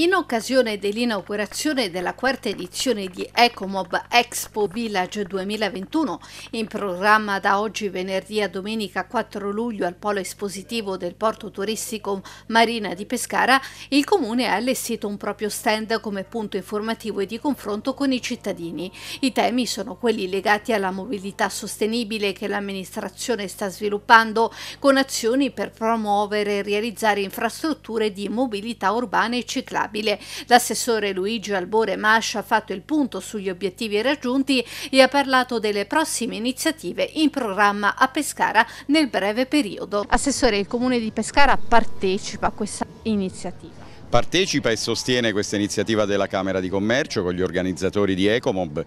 In occasione dell'inaugurazione della quarta edizione di Ecomob Expo Village 2021, in programma da oggi venerdì a domenica 4 luglio al polo espositivo del porto turistico Marina di Pescara, il comune ha allestito un proprio stand come punto informativo e di confronto con i cittadini. I temi sono quelli legati alla mobilità sostenibile che l'amministrazione sta sviluppando con azioni per promuovere e realizzare infrastrutture di mobilità urbana e ciclabile stabile. L'assessore Luigi Albore Mascia ha fatto il punto sugli obiettivi raggiunti e ha parlato delle prossime iniziative in programma a Pescara nel breve periodo. Assessore, il Comune di Pescara partecipa a questa iniziativa partecipa e sostiene questa iniziativa della Camera di Commercio con gli organizzatori di Ecomob,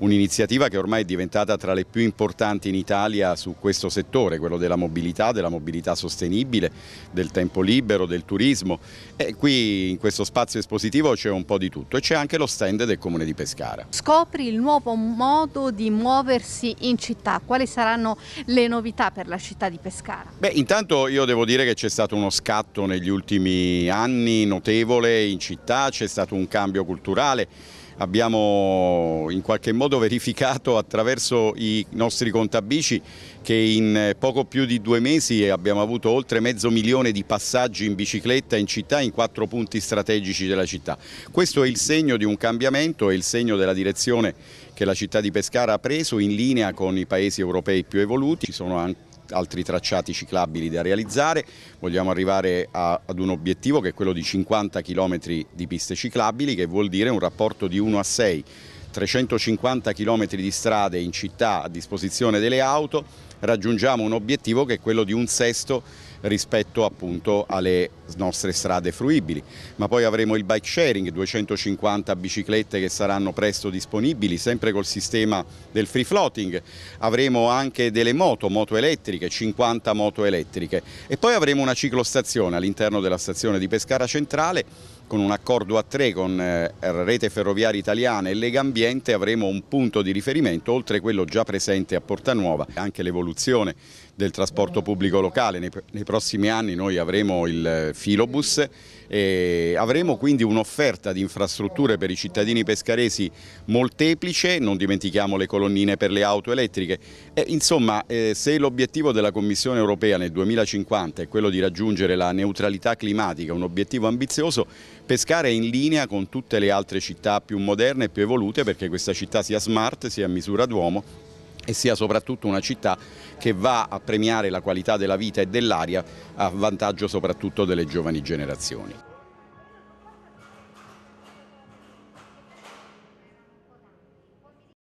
un'iniziativa che ormai è diventata tra le più importanti in Italia su questo settore, quello della mobilità, della mobilità sostenibile, del tempo libero, del turismo e qui in questo spazio espositivo c'è un po' di tutto e c'è anche lo stand del Comune di Pescara. Scopri il nuovo modo di muoversi in città, quali saranno le novità per la città di Pescara? Beh, intanto io devo dire che c'è stato uno scatto negli ultimi anni notevole in città, c'è stato un cambio culturale abbiamo in qualche modo verificato attraverso i nostri contabici che in poco più di due mesi abbiamo avuto oltre mezzo milione di passaggi in bicicletta in città in quattro punti strategici della città. Questo è il segno di un cambiamento, è il segno della direzione che la città di Pescara ha preso in linea con i paesi europei più evoluti. Ci sono anche altri tracciati ciclabili da realizzare, vogliamo arrivare a, ad un obiettivo che è quello di 50 km di piste ciclabili che vuol dire un rapporto di 1 a 6, 350 km di strade in città a disposizione delle auto, raggiungiamo un obiettivo che è quello di un sesto rispetto appunto alle nostre strade fruibili. Ma poi avremo il bike sharing, 250 biciclette che saranno presto disponibili, sempre col sistema del free floating. Avremo anche delle moto, moto elettriche, 50 moto elettriche. E poi avremo una ciclostazione all'interno della stazione di Pescara Centrale con un accordo a tre con eh, Rete Ferroviaria Italiana e Lega Ambiente avremo un punto di riferimento oltre quello già presente a Porta Nuova. anche l'evoluzione del trasporto pubblico locale. Nei, nei, prossimi anni noi avremo il eh, filobus e avremo quindi un'offerta di infrastrutture per i cittadini pescaresi molteplice, non dimentichiamo le colonnine per le auto elettriche. E, insomma, eh, se l'obiettivo della Commissione europea nel 2050 è quello di raggiungere la neutralità climatica, un obiettivo ambizioso, Pescara è in linea con tutte le altre città più moderne e più evolute perché questa città sia smart, sia a misura d'uomo e sia soprattutto una città che va a premiare la qualità della vita e dell'aria a vantaggio soprattutto delle giovani generazioni.